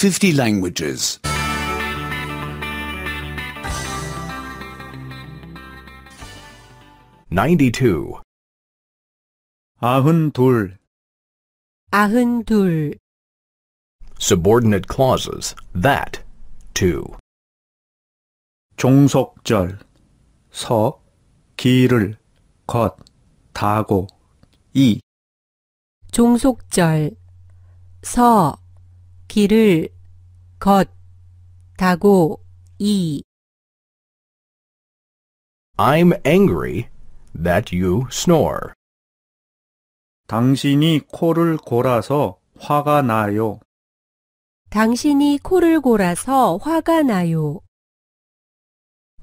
50 languages. Ninety-two. 아흔둘. 아흔둘. Subordinate clauses. That. Two. 종속절. 서. 길을. 것. 다고. 이. 종속절. 서. 길을 걷 다고 이 I'm angry that you snore. 당신이 코를 골아서 화가 나요. 당신이 코를 골아서 화가 나요.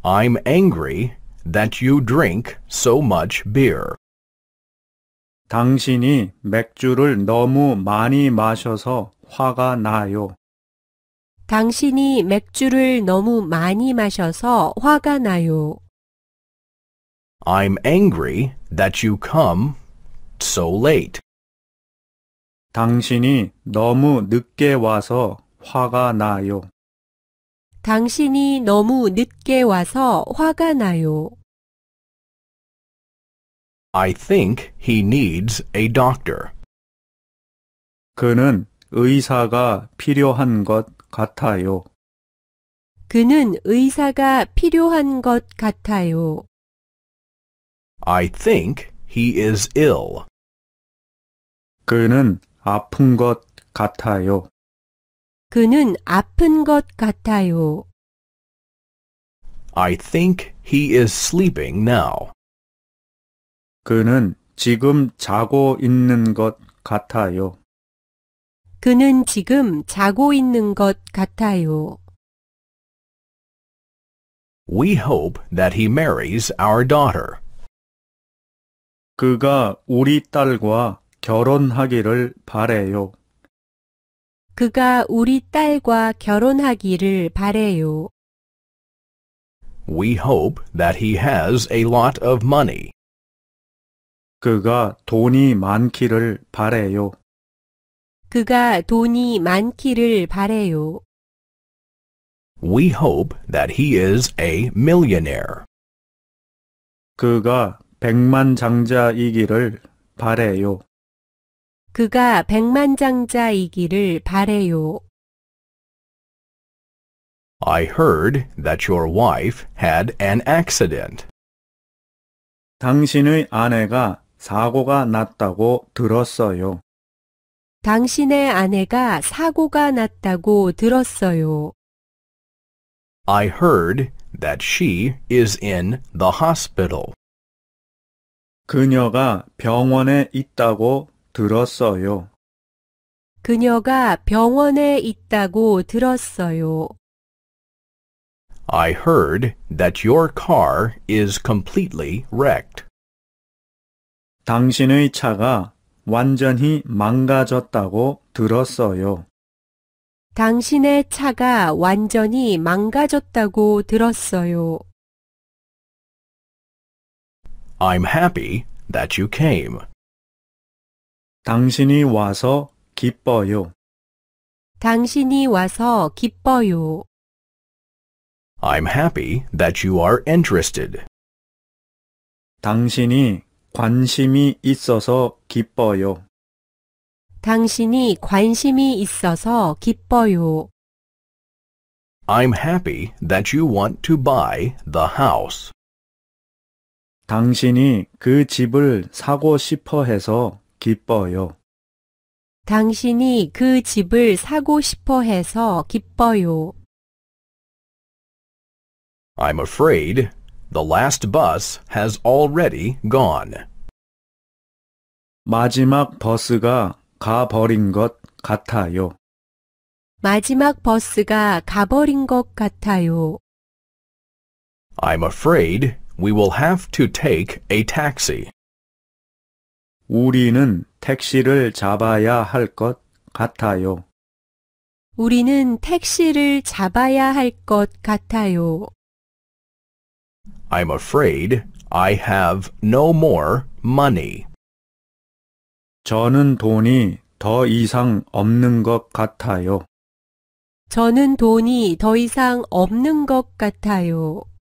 I'm angry that you drink so much beer. 당신이 맥주를 너무 많이 마셔서 화가 나요. 당신이 맥주를 너무 많이 마셔서 화가 나요. I'm angry that you come so late. 당신이 너무 늦게 와서 화가 나요. 당신이 너무 늦게 와서 화가 나요. I think he needs a doctor. 그는 의사가 필요한 것 같아요. 그는 의사가 필요한 것 같아요. I think he is ill. 그는 아픈 것 같아요. 그는 아픈 것 같아요. I think he is sleeping now. 그는 지금 자고 있는 것 같아요. 그는 지금 자고 있는 것 같아요. We hope that he marries our daughter. 그가 우리 딸과 결혼하기를 바래요. 그가 우리 딸과 결혼하기를 바래요. We hope that he has a lot of money. 그가 돈이 많기를 바래요. 그가 돈이 많기를 바래요. We hope that he is a millionaire. 그가 백만장자이기를 바래요. 그가 백만장자이기를 바래요. I heard that your wife had an accident. 당신의 아내가 사고가 났다고 들었어요. 당신의 아내가 사고가 났다고 들었어요. I heard that she is in the hospital. 그녀가 병원에 있다고 들었어요. 그녀가 병원에 있다고 들었어요. I heard that your car is completely wrecked. 당신의 차가 완전히 망가졌다고 들었어요. 당신의 차가 완전히 망가졌다고 들었어요. I'm happy that you came. 당신이 와서 기뻐요. 당신이 와서 기뻐요. I'm happy that you are interested. 당신이 관심이 있어서 기뻐요. 당신이 관심이 있어서 기뻐요. I'm happy that you want to buy the house. 당신이 그 집을 사고 싶어 해서 기뻐요. 당신이 그 집을 사고 싶어 해서 기뻐요. I'm afraid The last bus has already gone. 마지막 버스가 가버린 것 같아요. 마지막 버스가 가버린 것 같아요. I'm afraid we will have to take a taxi. 우리는 택시를 잡아야 할 것 같아요. 우리는 택시를 잡아야 할것 같아요. I'm afraid I have no more money. 저는 돈이 더 이상 없는 것 같아요. 저는 돈이 더 이상 없는 것 같아요.